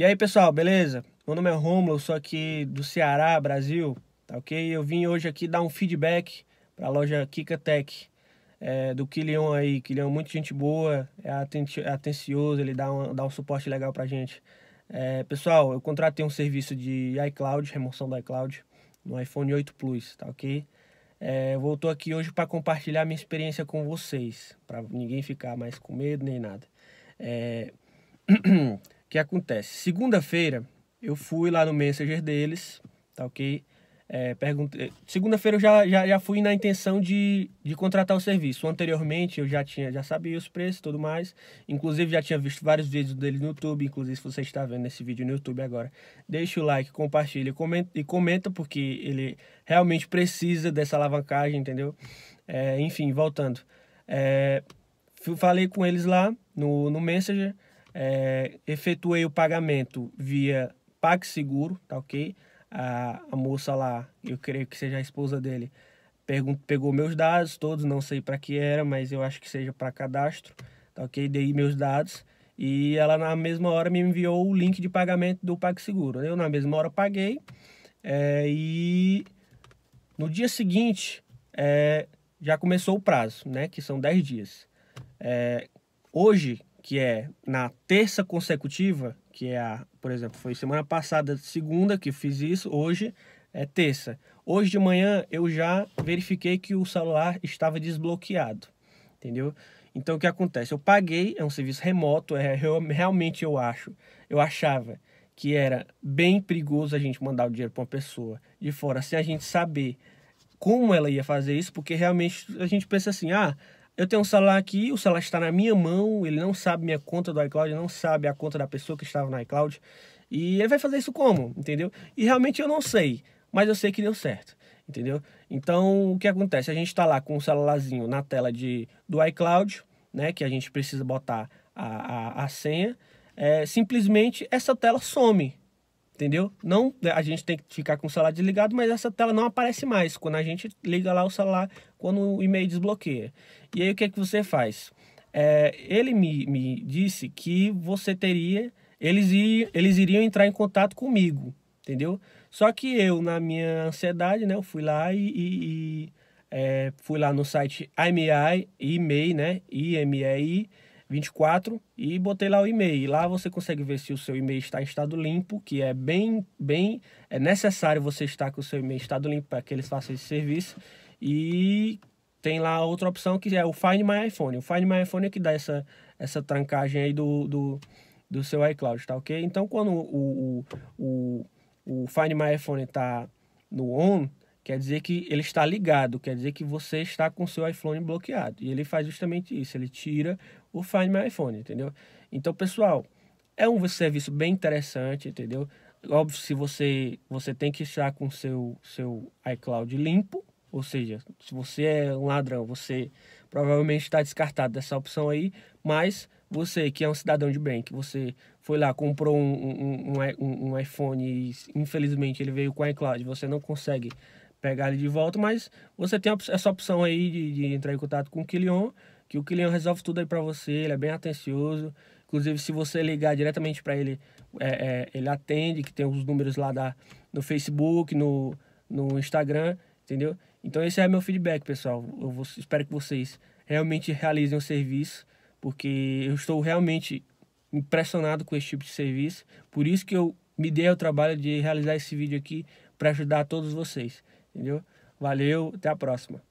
E aí, pessoal, beleza? Meu nome é Romulo, sou aqui do Ceará, Brasil, tá ok? Eu vim hoje aqui dar um feedback para a loja Kika Tech, é, do Quilion aí. Kilion é muito gente boa, é, é atencioso, ele dá um, dá um suporte legal pra gente. É, pessoal, eu contratei um serviço de iCloud, remoção do iCloud, no iPhone 8 Plus, tá ok? É, eu tô aqui hoje para compartilhar minha experiência com vocês, para ninguém ficar mais com medo nem nada. É... que acontece? Segunda-feira eu fui lá no Messenger deles, tá ok? É, perguntei... É, segunda-feira eu já, já, já fui na intenção de, de contratar o serviço. Anteriormente eu já tinha já sabia os preços e tudo mais. Inclusive já tinha visto vários vídeos deles no YouTube. Inclusive se você está vendo esse vídeo no YouTube agora, deixa o like, compartilha comenta, e comenta porque ele realmente precisa dessa alavancagem, entendeu? É, enfim, voltando. É, falei com eles lá no, no Messenger é, efetuei o pagamento via PagSeguro, tá ok? A, a moça lá, eu creio que seja a esposa dele, pegou meus dados todos, não sei para que era, mas eu acho que seja para cadastro, tá ok? Dei meus dados e ela na mesma hora me enviou o link de pagamento do PagSeguro. Eu na mesma hora paguei é, e no dia seguinte é, já começou o prazo, né? Que são 10 dias. É, hoje, que é na terça consecutiva, que é a, por exemplo, foi semana passada, segunda que fiz isso, hoje é terça. Hoje de manhã eu já verifiquei que o celular estava desbloqueado, entendeu? Então o que acontece? Eu paguei, é um serviço remoto, é eu, realmente eu acho, eu achava que era bem perigoso a gente mandar o dinheiro para uma pessoa de fora sem a gente saber como ela ia fazer isso, porque realmente a gente pensa assim, ah, eu tenho um celular aqui, o celular está na minha mão, ele não sabe minha conta do iCloud, não sabe a conta da pessoa que estava no iCloud. E ele vai fazer isso como, entendeu? E realmente eu não sei, mas eu sei que deu certo, entendeu? Então, o que acontece? A gente está lá com o celularzinho na tela de, do iCloud, né? Que a gente precisa botar a, a, a senha. É, simplesmente essa tela some, entendeu? Não, né, a gente tem que ficar com o celular desligado, mas essa tela não aparece mais quando a gente liga lá o celular, quando o e-mail desbloqueia. E aí o que é que você faz? É, ele me, me disse que você teria, eles, ir, eles iriam entrar em contato comigo, entendeu? Só que eu, na minha ansiedade, né, eu fui lá e, e, e é, fui lá no site IMEI, IMEI, né, IMEI, 24 e botei lá o e-mail. E lá você consegue ver se o seu e-mail está em estado limpo, que é bem, bem é necessário você estar com o seu e-mail em estado limpo para que eles façam esse serviço. E tem lá outra opção que é o Find My iPhone. O Find My iPhone é que dá essa, essa trancagem aí do, do, do seu iCloud, tá ok? Então quando o, o, o, o Find My iPhone está no on, Quer dizer que ele está ligado, quer dizer que você está com seu iPhone bloqueado. E ele faz justamente isso, ele tira o Find My iPhone, entendeu? Então, pessoal, é um serviço bem interessante, entendeu? Óbvio, se você você tem que estar com seu seu iCloud limpo, ou seja, se você é um ladrão, você provavelmente está descartado dessa opção aí, mas você que é um cidadão de bem, que você foi lá, comprou um, um, um, um iPhone e infelizmente ele veio com iCloud, você não consegue pegar ele de volta, mas você tem essa opção aí de, de entrar em contato com o Quilion, que o Quilion resolve tudo aí para você, ele é bem atencioso. Inclusive, se você ligar diretamente para ele, é, é, ele atende, que tem os números lá da, no Facebook, no, no Instagram, entendeu? Então, esse é meu feedback, pessoal. Eu vou, espero que vocês realmente realizem o serviço, porque eu estou realmente impressionado com esse tipo de serviço. Por isso que eu me dei o trabalho de realizar esse vídeo aqui para ajudar todos vocês. Entendeu? Valeu, até a próxima.